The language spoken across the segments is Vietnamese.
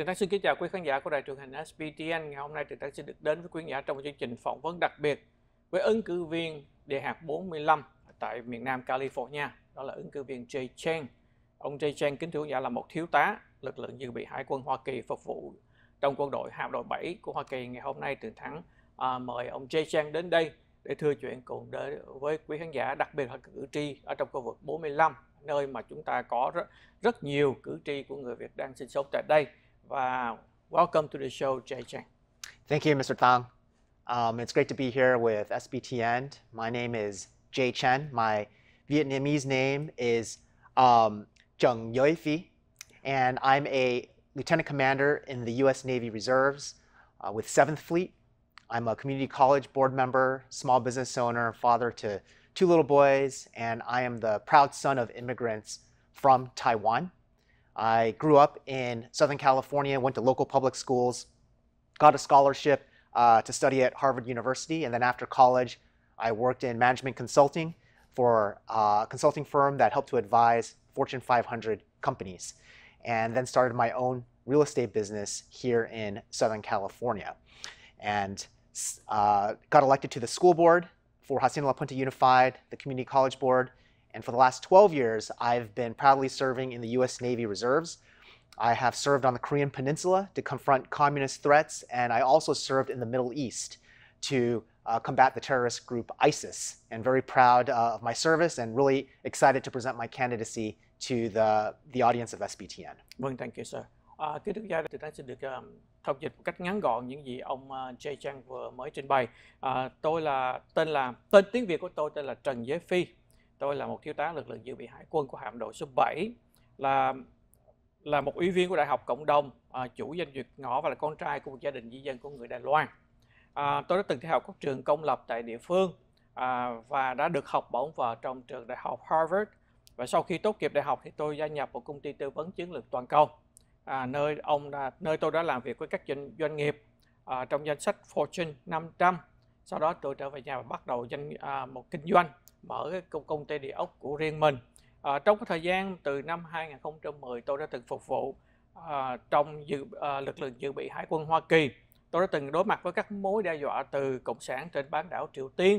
Trần thắng xin kính chào quý khán giả của đài truyền hình SBTN. Ngày hôm nay Trần thắng xin được đến với quý khán giả trong chương trình phỏng vấn đặc biệt với ứng cử viên địa hạt 45 tại miền Nam California. Đó là ứng cử viên Jay Chang. Ông Jay Chang kính thưa khán giả là một thiếu tá lực lượng dự bị hải quân Hoa Kỳ phục vụ trong quân đội hạm đội 7 của Hoa Kỳ. Ngày hôm nay Trần Thắng à, mời ông Jay Chang đến đây để thưa chuyện cùng để với quý khán giả đặc biệt là cử tri ở trong khu vực 45 nơi mà chúng ta có rất, rất nhiều cử tri của người Việt đang sinh sống tại đây Wow. Welcome to the show, Jay Chen. Thank you, Mr. Tang. Um, it's great to be here with SBTN. My name is Jay Chen. My Vietnamese name is um, Chung Yoi Phi, and I'm a lieutenant commander in the U.S. Navy Reserves uh, with 7th Fleet. I'm a community college board member, small business owner, father to two little boys, and I am the proud son of immigrants from Taiwan. I grew up in Southern California, went to local public schools, got a scholarship uh, to study at Harvard University, and then after college, I worked in management consulting for a uh, consulting firm that helped to advise Fortune 500 companies, and then started my own real estate business here in Southern California, and uh, got elected to the school board for Hacienda La Punta Unified, the community college board, and for the last 12 years, I've been proudly serving in the US Navy Reserves. I have served on the Korean Peninsula to confront communist threats, and I also served in the Middle East to uh, combat the terrorist group ISIS. And very proud uh, of my service and really excited to present my candidacy to the, the audience of SBTN. Vâng, thank you, sir. À, kính thưa gia, từ xin được um, thông dịch một cách ngắn gọn những gì ông uh, Jay Chang vừa mới trình bày. À, tôi là tên là tên tiếng Việt của tôi tên là Trần Giới Phi Tôi là một thiếu tá lực lượng dự bị hải quân của hạm đội số 7 là là một ủy viên của Đại học Cộng đồng, à, chủ doanh nghiệp ngõ và là con trai của một gia đình di dân của người Đài Loan. À, tôi đã từng theo học các trường công lập tại địa phương à, và đã được học bổng vào trong trường Đại học Harvard. Và sau khi tốt nghiệp đại học thì tôi gia nhập vào công ty tư vấn chiến lược toàn cầu, à, nơi ông đã, nơi tôi đã làm việc với các doanh, doanh nghiệp à, trong danh sách Fortune 500. Sau đó tôi trở về nhà và bắt đầu doanh, à, một kinh doanh mở cái công ty địa ốc của riêng mình à, trong cái thời gian từ năm 2010 tôi đã từng phục vụ à, trong dự, à, lực lượng dự bị hải quân Hoa Kỳ tôi đã từng đối mặt với các mối đe dọa từ cộng sản trên bán đảo Triều Tiên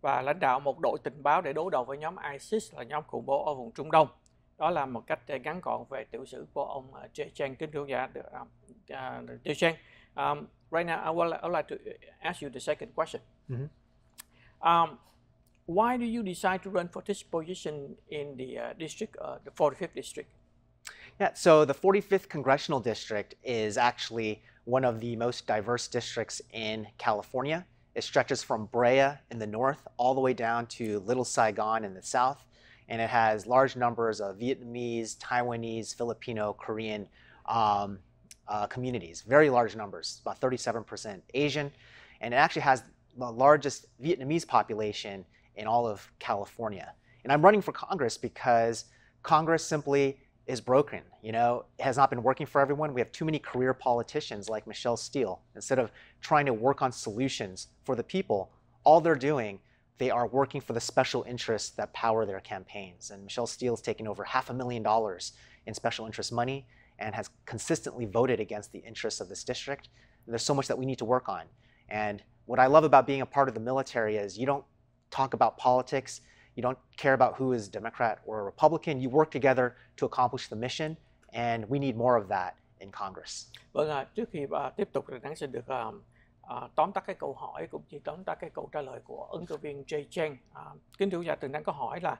và lãnh đạo một đội tình báo để đối đầu với nhóm ISIS là nhóm khủng bố ở vùng Trung Đông đó là một cách ngắn gọn về tiểu sử của ông Jay à, Chang kính thưa giả Jay Chang um, right now I would, I would like to ask you the second question mm-hmm. um, why do you decide to run for this position in the uh, district, uh, the 45th district? Yeah, so the 45th congressional district is actually one of the most diverse districts in California. It stretches from Brea in the north all the way down to Little Saigon in the south, and it has large numbers of Vietnamese, Taiwanese, Filipino, Korean um, uh, communities, very large numbers, about 37% Asian, and it actually has the largest Vietnamese population in all of California. And I'm running for Congress because Congress simply is broken. You know, it has not been working for everyone. We have too many career politicians like Michelle Steele. Instead of trying to work on solutions for the people, all they're doing, they are working for the special interests that power their campaigns. And Michelle Steele's taken over half a million dollars in special interest money and has consistently voted against the interests of this district. And there's so much that we need to work on. And what I love about being a part of the military is you don't talk about politics. You don't care about who is Democrat or Republican. You work together to accomplish the mission, and we need more of that in Congress. Vâng ạ, trước khi uh, tiếp tục thì Thắng sẽ được uh, tóm tắt cái câu hỏi cũng như tóm tắt cái câu trả lời của ứng cử viên Jay Chang. Uh, kính thưa nhà Tường Thắng có hỏi là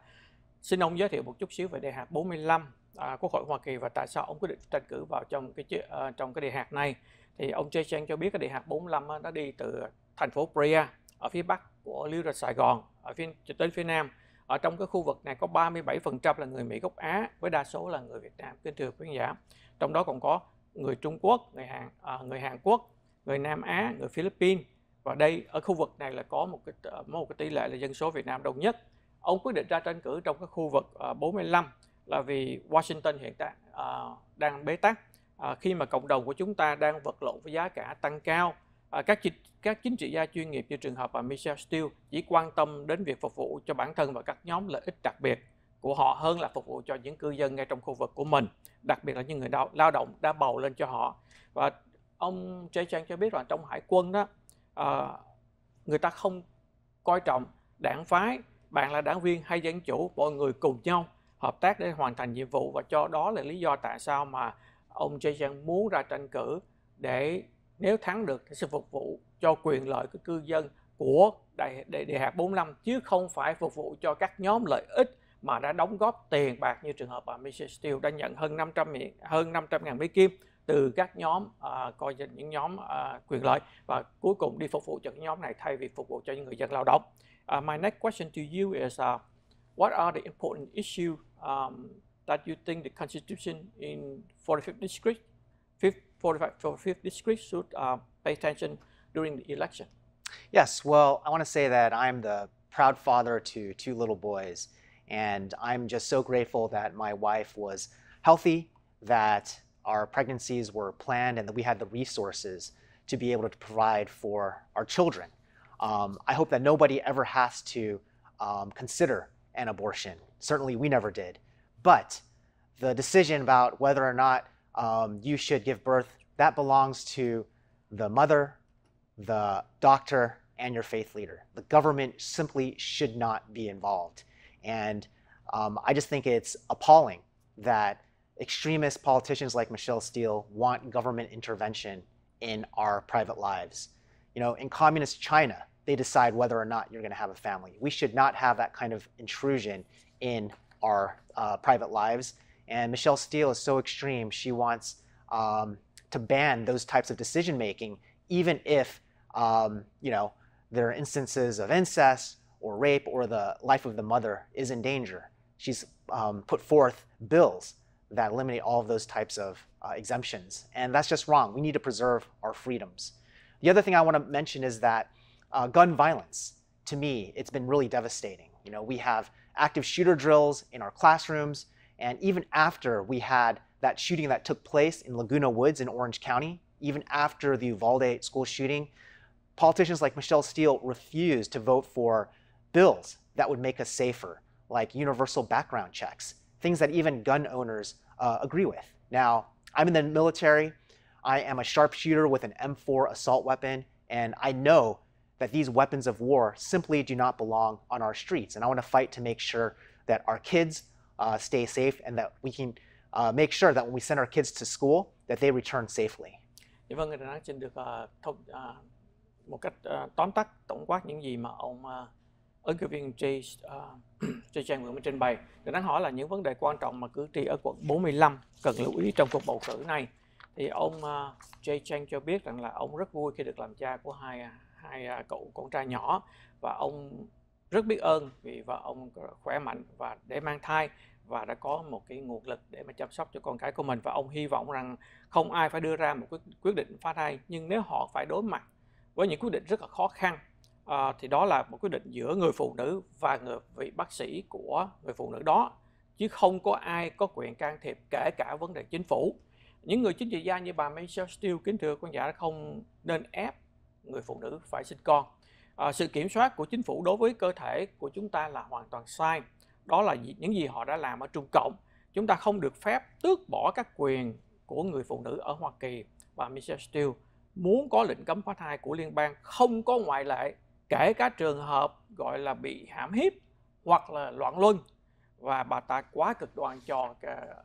xin ông giới thiệu một chút xíu về đề hạt 45 uh, Quốc hội Hoa Kỳ và tại sao ông quyết định tranh cử vào trong cái uh, trong cái địa hạt này. Thì ông Jay Chang cho biết cái địa hạt 45 uh, nó đi từ thành phố Brea ở phía bắc của lưu ra Sài Gòn ở phía cho tới phía nam ở trong cái khu vực này có 37% là người Mỹ gốc Á với đa số là người Việt Nam kính thưa quý khán giả trong đó còn có người Trung Quốc người Hàn à, người Hàn Quốc người Nam Á người Philippines và đây ở khu vực này là có một cái một cái tỷ lệ là dân số Việt Nam đông nhất ông quyết định ra tranh cử trong cái khu vực à, 45 là vì Washington hiện tại à, đang bế tắc à, khi mà cộng đồng của chúng ta đang vật lộn với giá cả tăng cao à, các dịch các chính trị gia chuyên nghiệp như trường hợp bà Michelle Steele chỉ quan tâm đến việc phục vụ cho bản thân và các nhóm lợi ích đặc biệt của họ hơn là phục vụ cho những cư dân ngay trong khu vực của mình, đặc biệt là những người đau, lao động đã bầu lên cho họ. Và ông Jay Chang cho biết rằng trong hải quân đó, à, người ta không coi trọng đảng phái, bạn là đảng viên hay dân chủ, mọi người cùng nhau hợp tác để hoàn thành nhiệm vụ và cho đó là lý do tại sao mà ông Jay Chang muốn ra tranh cử để nếu thắng được thì sẽ phục vụ cho quyền lợi của cư dân của đại, đại, đại hạt 45 chứ không phải phục vụ cho các nhóm lợi ích mà đã đóng góp tiền bạc như trường hợp bà Michelle Steele đã nhận hơn 500 hơn 500 ngàn mỹ kim từ các nhóm à, coi như những nhóm à, quyền lợi và cuối cùng đi phục vụ cho nhóm này thay vì phục vụ cho những người dân lao động. Uh, my next question to you is uh, what are the important issues um, that you think the constitution in 45th district 45th, 45th district should uh, pay attention during the election. Yes, well, I want to say that I'm the proud father to two little boys, and I'm just so grateful that my wife was healthy, that our pregnancies were planned, and that we had the resources to be able to provide for our children. Um, I hope that nobody ever has to um, consider an abortion. Certainly, we never did. But the decision about whether or not um, you should give birth that belongs to the mother the doctor, and your faith leader. The government simply should not be involved. And um, I just think it's appalling that extremist politicians like Michelle Steele want government intervention in our private lives. You know, in communist China, they decide whether or not you're going to have a family. We should not have that kind of intrusion in our uh, private lives. And Michelle Steele is so extreme, she wants um, to ban those types of decision making, even if um, you know, there are instances of incest or rape or the life of the mother is in danger. She's um, put forth bills that eliminate all of those types of uh, exemptions. And that's just wrong. We need to preserve our freedoms. The other thing I want to mention is that uh, gun violence, to me, it's been really devastating. You know, we have active shooter drills in our classrooms, and even after we had that shooting that took place in Laguna Woods in Orange County, even after the Uvalde school shooting, Politicians like Michelle Steele refused to vote for bills that would make us safer, like universal background checks, things that even gun owners uh, agree with. Now, I'm in the military. I am a sharpshooter with an M4 assault weapon, and I know that these weapons of war simply do not belong on our streets. And I want to fight to make sure that our kids uh, stay safe and that we can uh, make sure that when we send our kids to school, that they return safely. một cách uh, tóm tắt tổng quát những gì mà ông uh, ứng cử viên Jay, uh, Jay Chang vừa mới trình bày để đáng hỏi là những vấn đề quan trọng mà cử tri ở quận 45 cần lưu ý trong cuộc bầu cử này thì ông uh, ờ, Jay Chang cho biết rằng là ông rất vui khi được làm cha của hai hai uh, cậu con trai nhỏ và ông rất biết ơn vì và ông khỏe mạnh và để mang thai và đã có một cái nguồn lực để mà chăm sóc cho con cái của mình và ông hy vọng rằng không ai phải đưa ra một quyết quyết định phá thai nhưng nếu họ phải đối mặt với những quyết định rất là khó khăn à, thì đó là một quyết định giữa người phụ nữ và người vị bác sĩ của người phụ nữ đó chứ không có ai có quyền can thiệp kể cả vấn đề chính phủ những người chính trị gia như bà Michelle Steele kính thưa quan giả không nên ép người phụ nữ phải sinh con à, sự kiểm soát của chính phủ đối với cơ thể của chúng ta là hoàn toàn sai đó là những gì họ đã làm ở Trung Cộng chúng ta không được phép tước bỏ các quyền của người phụ nữ ở Hoa Kỳ bà Michelle Steele muốn có lệnh cấm phá thai của liên bang không có ngoại lệ kể cả trường hợp gọi là bị hãm hiếp hoặc là loạn luân và bà ta quá cực đoan cho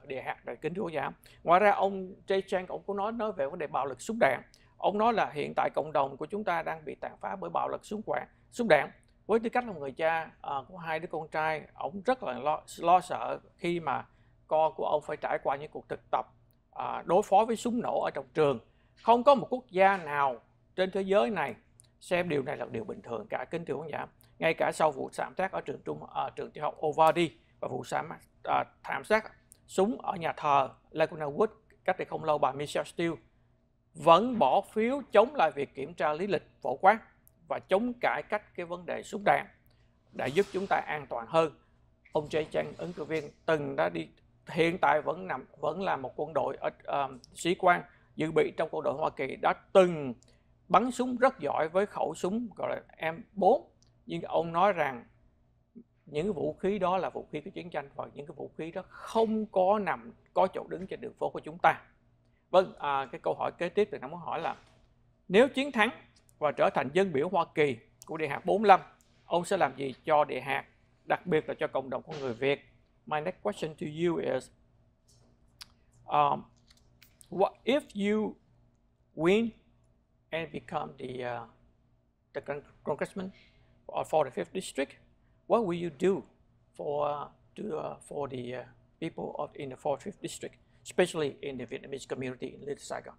địa hạt đại kính chúa giáo ngoài ra ông Jay Chang cũng có nói nói về vấn đề bạo lực súng đạn ông nói là hiện tại cộng đồng của chúng ta đang bị tàn phá bởi bạo lực súng quạt súng đạn với tư cách là người cha ờ, của hai đứa con trai ông rất là lo, lo sợ khi mà con của ông phải trải qua những cuộc thực tập ờ, đối phó với súng nổ ở trong trường không có một quốc gia nào trên thế giới này xem điều này là điều bình thường cả kính thưa khán giả ngay cả sau vụ thảm sát ở trường trung ở à, trường tiểu học Ovadi và vụ thảm à, thảm sát súng ở nhà thờ Laguna Woods cách đây không lâu bà Michelle Steele vẫn bỏ phiếu chống lại việc kiểm tra lý lịch phổ quát và chống cải cách cái vấn đề súng đạn đã giúp chúng ta an toàn hơn. Ông Jay Chang, ứng cử viên từng đã đi hiện tại vẫn nằm vẫn là một quân đội ở uh, sĩ quan dự bị trong quân đội Hoa Kỳ đã từng bắn súng rất giỏi với khẩu súng gọi là M4 nhưng ông nói rằng những vũ khí đó là vũ khí của chiến tranh và những cái vũ khí đó không có nằm có chỗ đứng trên đường phố của chúng ta vâng à, cái câu hỏi kế tiếp thì nó muốn hỏi là nếu chiến thắng và trở thành dân biểu Hoa Kỳ của Địa hạt 45 ông sẽ làm gì cho Địa hạt đặc biệt là cho cộng đồng của người Việt my next question to you is um, what if you win and become the uh, the con congressman for the fifth district, what will you do for uh, to, uh, for the uh, people of in the fourth fifth district, especially in the Vietnamese community in Little Saigon?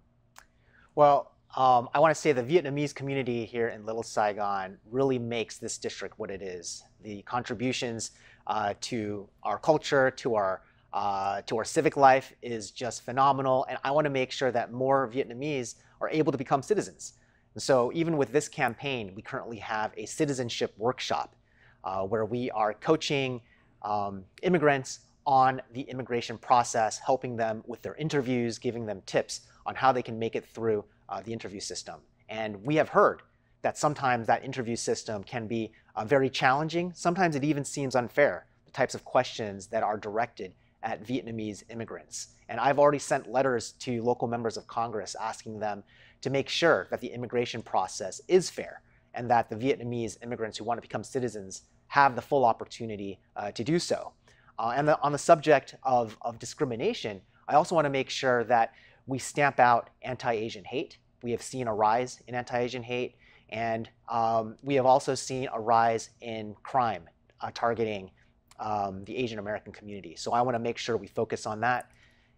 Well, um, I want to say the Vietnamese community here in Little Saigon really makes this district what it is. The contributions uh, to our culture, to our uh, to our civic life is just phenomenal. And I want to make sure that more Vietnamese are able to become citizens. And so, even with this campaign, we currently have a citizenship workshop uh, where we are coaching um, immigrants on the immigration process, helping them with their interviews, giving them tips on how they can make it through uh, the interview system. And we have heard that sometimes that interview system can be uh, very challenging. Sometimes it even seems unfair, the types of questions that are directed at Vietnamese immigrants. And I've already sent letters to local members of Congress asking them to make sure that the immigration process is fair and that the Vietnamese immigrants who want to become citizens have the full opportunity uh, to do so. Uh, and the, on the subject of, of discrimination, I also want to make sure that we stamp out anti Asian hate. We have seen a rise in anti Asian hate, and um, we have also seen a rise in crime uh, targeting um, the Asian American community. So I want to make sure we focus on that.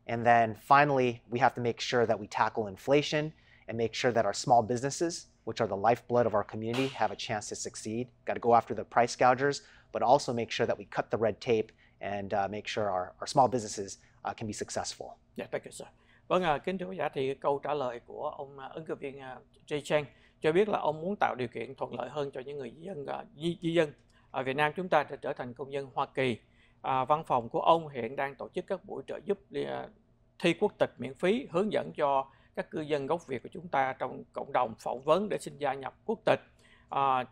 And then finally, we have to make sure that we tackle inflation and make sure that our small businesses, which are the lifeblood of our community, have a chance to succeed. Got to go after the price gougers, but also make sure that we cut the red tape and uh, make sure our, our small businesses uh, can be successful. Yeah, thank you, sir. Vâng, kính thưa quý giả thì câu trả lời của ông ứng cử viên Jay Chang cho biết là ông muốn tạo điều kiện thuận lợi hơn cho những người di dân di, di dân ở Việt Nam chúng ta đã trở thành công dân Hoa Kỳ. À, văn phòng của ông hiện đang tổ chức các buổi trợ giúp thi quốc tịch miễn phí hướng dẫn cho các cư dân gốc Việt của chúng ta trong cộng đồng phỏng vấn để xin gia nhập quốc tịch. À,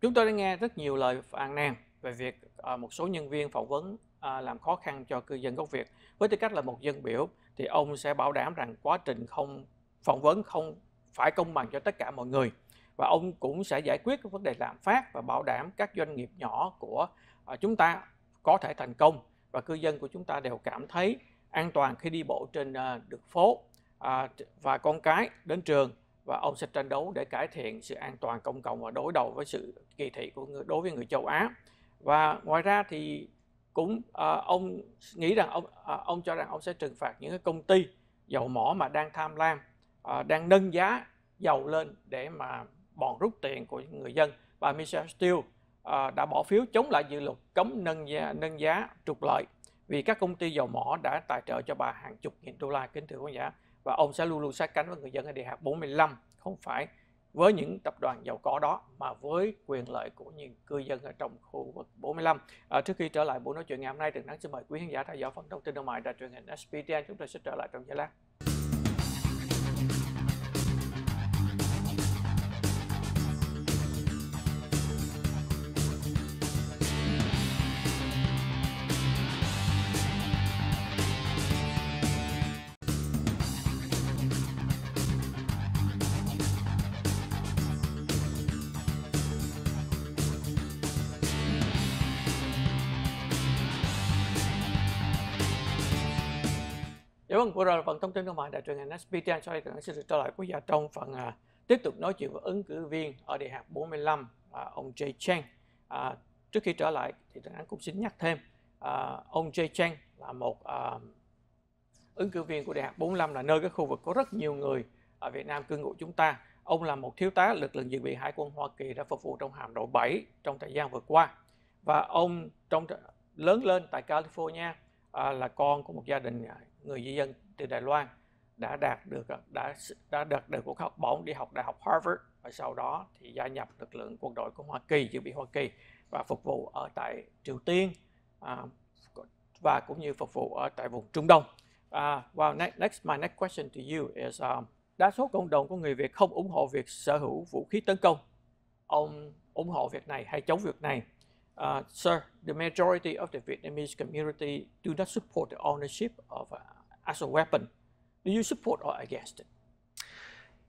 chúng tôi đã nghe rất nhiều lời phàn nàn về việc à, một số nhân viên phỏng vấn à, làm khó khăn cho cư dân gốc Việt. Với tư cách là một dân biểu thì ông sẽ bảo đảm rằng quá trình không phỏng vấn không phải công bằng cho tất cả mọi người và ông cũng sẽ giải quyết vấn đề lạm phát và bảo đảm các doanh nghiệp nhỏ của ờ, chúng ta có thể thành công và cư dân của chúng ta đều cảm thấy an toàn khi đi bộ trên ờ, đường phố à, và con cái đến trường và ông sẽ tranh đấu để cải thiện sự an toàn công cộng và đối đầu với sự kỳ thị của người, đối với người châu Á và ngoài ra thì cũng ờ, ông nghĩ rằng ông ông cho rằng ông sẽ trừng phạt những cái công ty dầu mỏ mà đang tham lam đang nâng giá dầu lên để mà bọn rút tiền của người dân. Bà Michelle Steele à, đã bỏ phiếu chống lại dự luật cấm nâng giá, nâng giá trục lợi vì các công ty dầu mỏ đã tài trợ cho bà hàng chục nghìn đô la kính thưa quý giả và ông sẽ luôn luôn sát cánh với người dân ở địa hạt 45 không phải với những tập đoàn giàu có đó mà với quyền lợi của những cư dân ở trong khu vực 45. À, trước khi trở lại buổi nói chuyện ngày hôm nay, Trần Nắng xin mời quý khán giả theo dõi phần thông tin thương mại đài truyền hình SPTN. Chúng tôi sẽ trở lại trong giây lát. Dạ vâng, vừa rồi là phần thông tin của bạn tại truyền hình SBT. Sau đây cần xin được trở lại quý gia trong phần à, tiếp tục nói chuyện với ứng cử viên ở đại học 45, à, ông Jay Chang. À, trước khi trở lại thì tôi cũng xin nhắc thêm, à, ông Jay Chang là một à, ứng cử viên của đại học 45 là nơi cái khu vực có rất nhiều người ở Việt Nam cư ngụ chúng ta. Ông là một thiếu tá lực lượng dự bị hải quân Hoa Kỳ đã phục vụ trong hạm đội 7 trong thời gian vừa qua. Và ông trong lớn lên tại California à, là con của một gia đình à, người di dân từ Đài Loan đã đạt được đã đã đạt được cuộc học bổng đi học đại học Harvard và sau đó thì gia nhập lực lượng quân đội của Hoa Kỳ dự bị Hoa Kỳ và phục vụ ở tại Triều Tiên à, và cũng như phục vụ ở tại vùng Trung Đông. Uh, à, well, next, next, my next question to you is um, đa số cộng đồng của người Việt không ủng hộ việc sở hữu vũ khí tấn công. Ông ủng hộ việc này hay chống việc này? uh, sir, the majority of the Vietnamese community do not support the ownership of uh, as a weapon. Do you support or against it?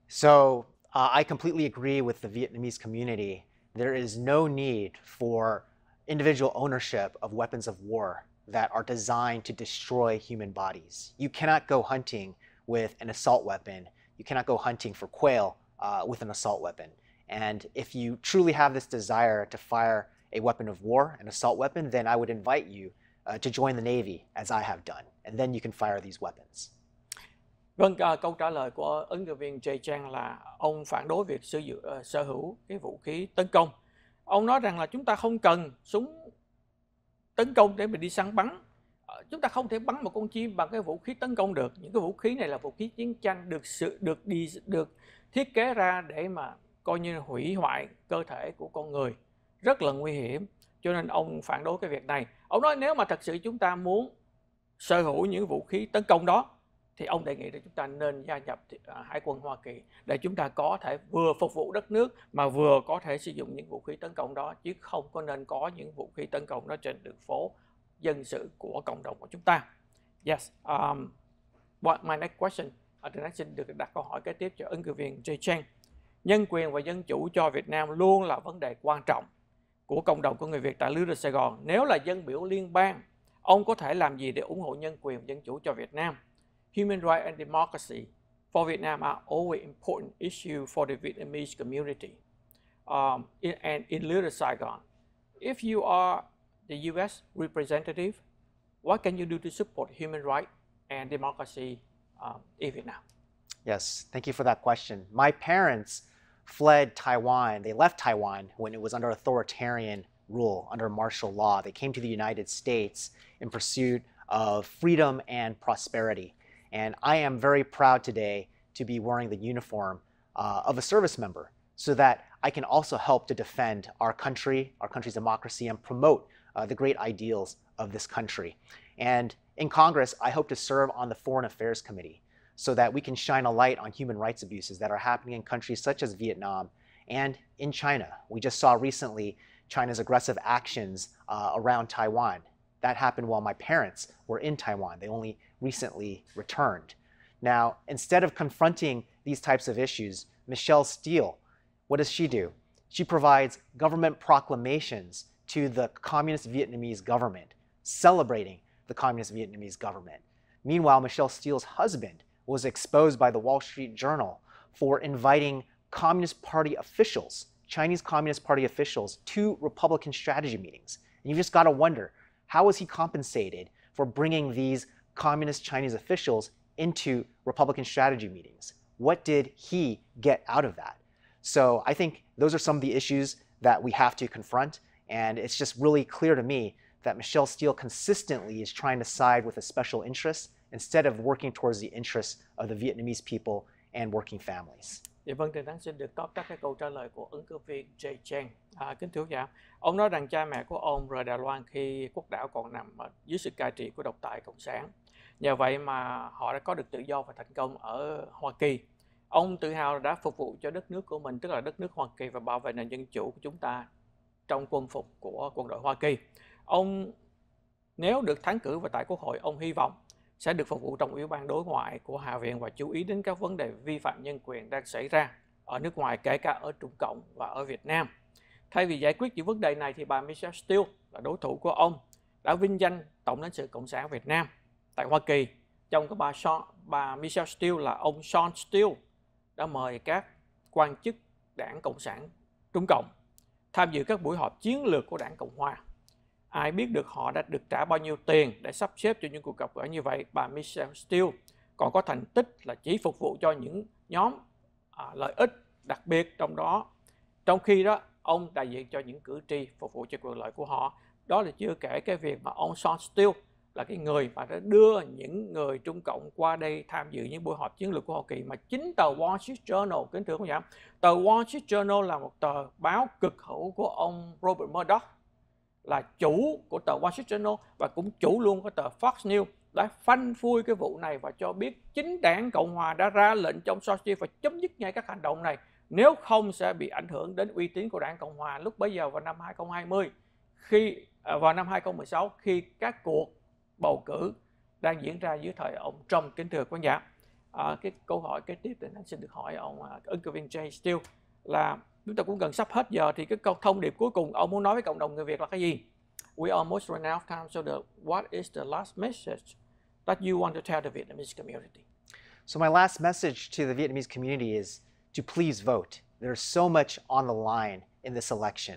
So uh, I completely agree with the Vietnamese community. There is no need for individual ownership of weapons of war that are designed to destroy human bodies. You cannot go hunting with an assault weapon. You cannot go hunting for quail uh, with an assault weapon. And if you truly have this desire to fire a weapon of war, an assault weapon, then I would invite you uh, to join the Navy as I have done, and then you can fire these weapons. Vâng, uh, câu trả lời của ứng cử viên Jay Chang là ông phản đối việc sử dụng uh, ờ, sở hữu cái vũ khí tấn công. Ông nói rằng là chúng ta không cần súng tấn công để mình đi săn bắn. Uh, chúng ta không thể bắn một con chim bằng cái vũ khí tấn công được. Những cái vũ khí này là vũ khí chiến tranh được sự được đi được thiết kế ra để mà coi như hủy hoại cơ thể của con người rất là nguy hiểm cho nên ông phản đối cái việc này ông nói nếu mà thật sự chúng ta muốn sở hữu những vũ khí tấn công đó thì ông đề nghị là chúng ta nên gia nhập à, hải quân Hoa Kỳ để chúng ta có thể vừa phục vụ đất nước mà vừa có thể sử dụng những vũ khí tấn công đó chứ không có nên có những vũ khí tấn công đó trên đường phố dân sự của cộng đồng của chúng ta. Yes. Um, what my next question? tôi à, trên xin được đặt câu hỏi kế tiếp cho ứng cử viên Jay Chang. Nhân quyền và dân chủ cho Việt Nam luôn là vấn đề quan trọng của cộng đồng của người Việt tại Lưu Đô Sài Gòn, nếu là dân biểu liên bang, ông có thể làm gì để ủng hộ nhân quyền dân chủ cho Việt Nam? Human rights and democracy for Vietnam are always important issue for the Vietnamese community um, in, and in Little Saigon. If you are the U.S. representative, what can you do to support human rights and democracy um, in Vietnam? Yes, thank you for that question. My parents fled Taiwan. They left Taiwan when it was under authoritarian rule, under martial law. They came to the United States in pursuit of freedom and prosperity. And I am very proud today to be wearing the uniform uh, of a service member so that I can also help to defend our country, our country's democracy, and promote uh, the great ideals of this country. And in Congress, I hope to serve on the Foreign Affairs Committee so that we can shine a light on human rights abuses that are happening in countries such as Vietnam and in China. We just saw recently China's aggressive actions uh, around Taiwan. That happened while my parents were in Taiwan. They only recently returned. Now, instead of confronting these types of issues, Michelle Steele, what does she do? She provides government proclamations to the Communist Vietnamese government, celebrating the Communist Vietnamese government. Meanwhile, Michelle Steele's husband was exposed by the Wall Street Journal for inviting Communist Party officials, Chinese Communist Party officials, to Republican strategy meetings. And you've just got to wonder how was he compensated for bringing these Communist Chinese officials into Republican strategy meetings? What did he get out of that? So I think those are some of the issues that we have to confront. And it's just really clear to me that Michelle Steele consistently is trying to side with a special interest instead of working towards the interests of the Vietnamese people and working families. Dạ vâng, Thầy Thắng xin được top các cái câu trả lời của ứng cử viên Jay Chang. À, kính thưa giả, ông nói rằng cha mẹ của ông rời Đài Loan khi quốc đảo còn nằm dưới sự cai trị của độc tài Cộng sản. Nhờ vậy mà họ đã có được tự do và thành công ở Hoa Kỳ. Ông tự hào đã phục vụ cho đất nước của mình, tức là đất nước Hoa Kỳ và bảo vệ nền dân chủ của chúng ta trong quân phục của quân đội Hoa Kỳ. Ông nếu được thắng cử và tại Quốc hội, ông hy vọng sẽ được phục vụ trong Ủy ban đối ngoại của Hạ viện và chú ý đến các vấn đề vi phạm nhân quyền đang xảy ra ở nước ngoài kể cả ở Trung Cộng và ở Việt Nam. Thay vì giải quyết những vấn đề này thì bà Michelle Steele là đối thủ của ông đã vinh danh Tổng lãnh sự Cộng sản Việt Nam tại Hoa Kỳ. Trong các bà, Sean, bà Michelle Steele là ông Sean Steele đã mời các quan chức đảng Cộng sản Trung Cộng tham dự các buổi họp chiến lược của đảng Cộng Hòa ai biết được họ đã được trả bao nhiêu tiền để sắp xếp cho những cuộc gặp gỡ như vậy. Bà Michelle Steele còn có thành tích là chỉ phục vụ cho những nhóm à, lợi ích đặc biệt trong đó. Trong khi đó, ông đại diện cho những cử tri phục vụ cho quyền lợi của họ. Đó là chưa kể cái việc mà ông Sean Steele là cái người mà đã đưa những người Trung Cộng qua đây tham dự những buổi họp chiến lược của Hoa Kỳ mà chính tờ Wall Street Journal, kính thưa quý vị, tờ Wall Street Journal là một tờ báo cực hữu của ông Robert Murdoch là chủ của tờ Washington Street Journal và cũng chủ luôn của tờ Fox News đã phanh phui cái vụ này và cho biết chính đảng Cộng Hòa đã ra lệnh cho ông Sochi và chấm dứt ngay các hành động này nếu không sẽ bị ảnh hưởng đến uy tín của đảng Cộng Hòa lúc bấy giờ vào năm 2020 khi à, vào năm 2016 khi các cuộc bầu cử đang diễn ra dưới thời ông Trump kính thưa quý giả à, cái câu hỏi kế tiếp thì anh xin được hỏi ông à, ứng cử viên Jay Steele là chúng ta cũng gần sắp hết giờ thì cái câu thông điệp cuối cùng ông muốn nói với cộng đồng người Việt là cái gì? We almost ran out of time, so the, what is the last message that you want to tell the Vietnamese community? So my last message to the Vietnamese community is to please vote. There's so much on the line in this election.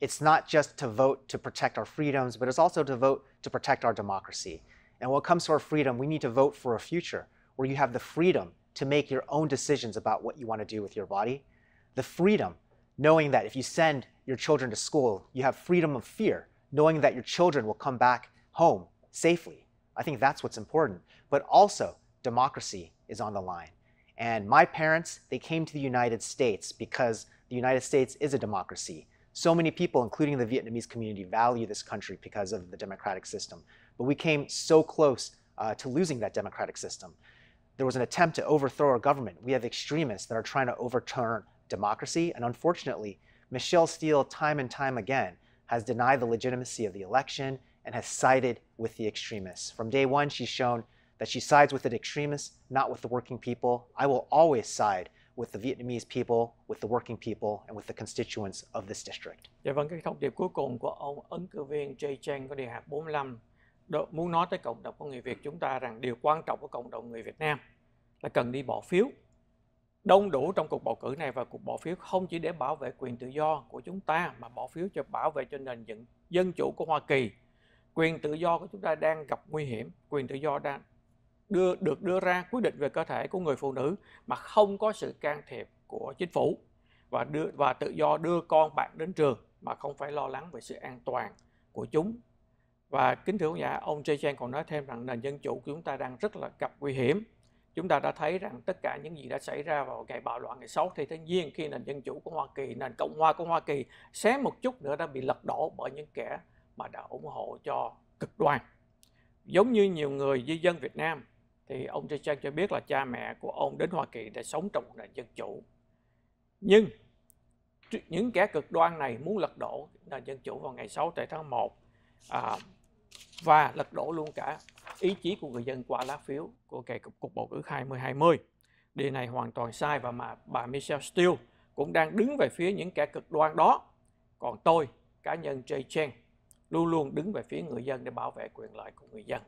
It's not just to vote to protect our freedoms, but it's also to vote to protect our democracy. And when it comes to our freedom, we need to vote for a future where you have the freedom to make your own decisions about what you want to do with your body, the freedom knowing that if you send your children to school, you have freedom of fear, knowing that your children will come back home safely. I think that's what's important. But also, democracy is on the line. And my parents, they came to the United States because the United States is a democracy. So many people, including the Vietnamese community, value this country because of the democratic system. But we came so close uh, to losing that democratic system. There was an attempt to overthrow our government. We have extremists that are trying to overturn democracy, and unfortunately, Michelle Steele, time and time again, has denied the legitimacy of the election and has sided with the extremists. From day one, she's shown that she sides with the extremists, not with the working people. I will always side with the Vietnamese people, with the working people, and with the constituents of this district. Dạ vâng, cái thông điệp cuối cùng của ông ứng cử viên Jay Chang của Đại học 45 đó, muốn nói tới cộng đồng của người Việt chúng ta rằng điều quan trọng của cộng đồng người Việt Nam là cần đi bỏ phiếu đông đủ trong cuộc bầu cử này và cuộc bỏ phiếu không chỉ để bảo vệ quyền tự do của chúng ta mà bỏ phiếu cho bảo vệ cho nền dân, dân chủ của Hoa Kỳ. Quyền tự do của chúng ta đang gặp nguy hiểm, quyền tự do đang đưa được đưa ra quyết định về cơ thể của người phụ nữ mà không có sự can thiệp của chính phủ và đưa và tự do đưa con bạn đến trường mà không phải lo lắng về sự an toàn của chúng. Và kính thưa ông nhà, ông Jay Chan còn nói thêm rằng nền dân chủ của chúng ta đang rất là gặp nguy hiểm chúng ta đã thấy rằng tất cả những gì đã xảy ra vào ngày bạo loạn ngày 6 thì tháng nhiên khi nền dân chủ của Hoa Kỳ, nền Cộng hòa của Hoa Kỳ xé một chút nữa đã bị lật đổ bởi những kẻ mà đã ủng hộ cho cực đoan. Giống như nhiều người di dân Việt Nam thì ông Trần Trang cho biết là cha mẹ của ông đến Hoa Kỳ để sống trong một nền dân chủ. Nhưng những kẻ cực đoan này muốn lật đổ nền dân chủ vào ngày 6 tháng 1 à, và lật đổ luôn cả ý chí của người dân qua lá phiếu của kẻ cuộc bầu cử 2020. Điều này hoàn toàn sai và mà bà Michelle Steele cũng đang đứng về phía những kẻ cực đoan đó. Còn tôi, cá nhân Jay Chen, luôn luôn đứng về phía người dân để bảo vệ quyền lợi của người dân.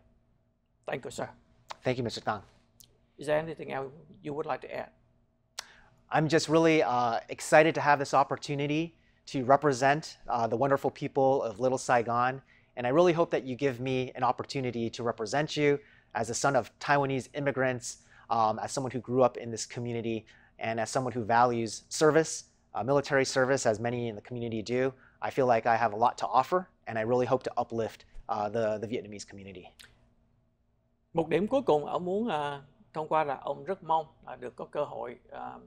Thank you, sir. Thank you, Mr. Tang. Is there anything else you would like to add? I'm just really uh, excited to have this opportunity to represent uh, the wonderful people of Little Saigon and I really hope that you give me an opportunity to represent you as a son of Taiwanese immigrants, um, as someone who grew up in this community, and as someone who values service, uh, military service, as many in the community do. I feel like I have a lot to offer, and I really hope to uplift uh, the, the Vietnamese community. Một điểm cuối cùng, ông muốn uh, thông qua là ông rất mong uh, được có cơ hội uh,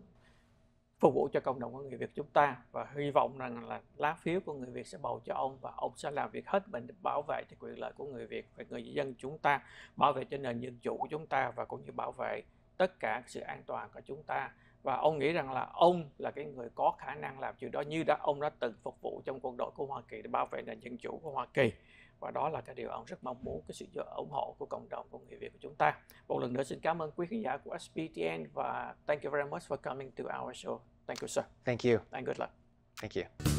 phục vụ cho cộng đồng của người Việt chúng ta và hy vọng rằng là lá phiếu của người Việt sẽ bầu cho ông và ông sẽ làm việc hết mình để bảo vệ cho quyền lợi của người Việt và người dân chúng ta, bảo vệ cho nền dân chủ của chúng ta và cũng như bảo vệ tất cả sự an toàn của chúng ta và ông nghĩ rằng là ông là cái người có khả năng làm chuyện đó như đã ông đã từng phục vụ trong quân đội của Hoa Kỳ để bảo vệ nền dân chủ của Hoa Kỳ và đó là cái điều ông rất mong muốn cái sự ủng hộ của cộng đồng của người Việt của chúng ta. Một lần nữa xin cảm ơn quý khán giả của SBTN và thank you very much for coming to our show. Thank you sir. Thank you. And good luck. Thank you.